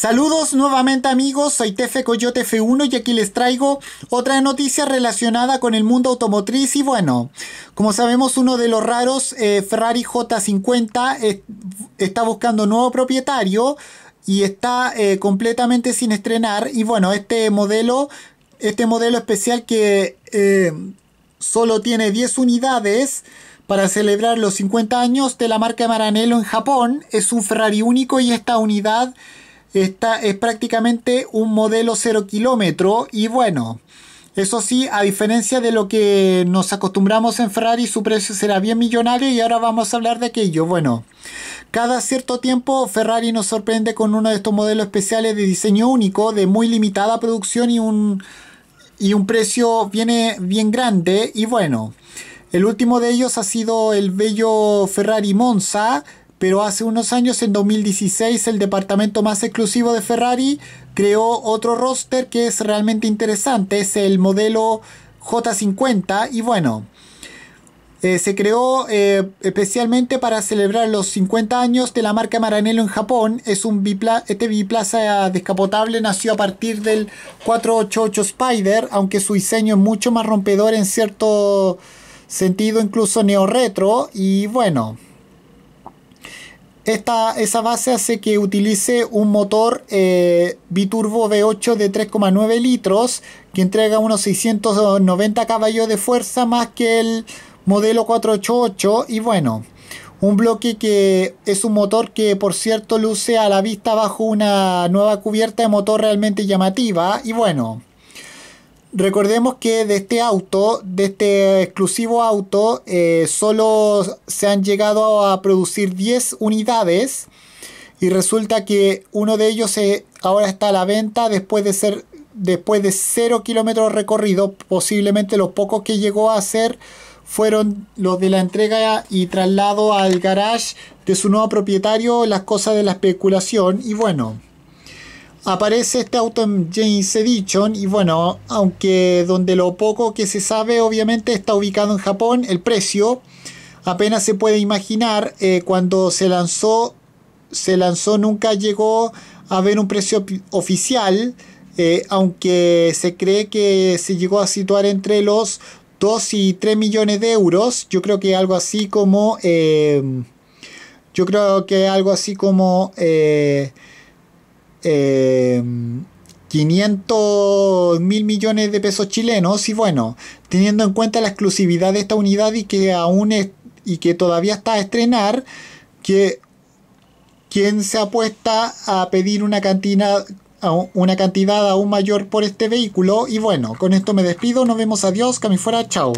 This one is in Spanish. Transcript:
Saludos nuevamente amigos, soy Tefe Coyote F1 y aquí les traigo otra noticia relacionada con el mundo automotriz y bueno, como sabemos uno de los raros eh, Ferrari J50 eh, está buscando nuevo propietario y está eh, completamente sin estrenar y bueno, este modelo, este modelo especial que solo tiene 10 unidades para celebrar los 50 años de la marca Maranello en Japón, es un Ferrari único y esta unidad esta es prácticamente un modelo 0 kilómetro y bueno, eso sí, a diferencia de lo que nos acostumbramos en Ferrari, su precio será bien millonario y ahora vamos a hablar de aquello. Bueno, cada cierto tiempo Ferrari nos sorprende con uno de estos modelos especiales de diseño único, de muy limitada producción y un, y un precio viene bien grande y bueno. El último de ellos ha sido el bello Ferrari Monza, pero hace unos años, en 2016, el departamento más exclusivo de Ferrari creó otro roster que es realmente interesante, es el modelo J50 y bueno, eh, se creó eh, especialmente para celebrar los 50 años de la marca Maranello en Japón. Es un bipla este biplaza descapotable nació a partir del 488 Spider, aunque su diseño es mucho más rompedor en cierto sentido, incluso neo-retro. Y bueno, esa base hace que utilice un motor eh, biturbo V8 de 3,9 litros que entrega unos 690 caballos de fuerza más que el modelo 488 y bueno, un bloque que es un motor que por cierto luce a la vista bajo una nueva cubierta de motor realmente llamativa y bueno, Recordemos que de este auto, de este exclusivo auto, eh, solo se han llegado a producir 10 unidades y resulta que uno de ellos eh, ahora está a la venta después de ser después de 0 kilómetros recorridos. Posiblemente los pocos que llegó a hacer fueron los de la entrega y traslado al garage de su nuevo propietario, las cosas de la especulación y bueno. Aparece este auto en James Edition y bueno, aunque donde lo poco que se sabe obviamente está ubicado en Japón, el precio apenas se puede imaginar. Eh, cuando se lanzó, se lanzó nunca llegó a ver un precio oficial, eh, aunque se cree que se llegó a situar entre los 2 y 3 millones de euros. Yo creo que algo así como... Eh, yo creo que algo así como eh, em, 500 mil millones de pesos chilenos y bueno, teniendo en cuenta la exclusividad de esta unidad y que aún y que todavía está a estrenar, que quien se apuesta a pedir una cantidad, una cantidad aún mayor por este vehículo y bueno, con esto me despido, nos vemos, adiós, que fuera, chao.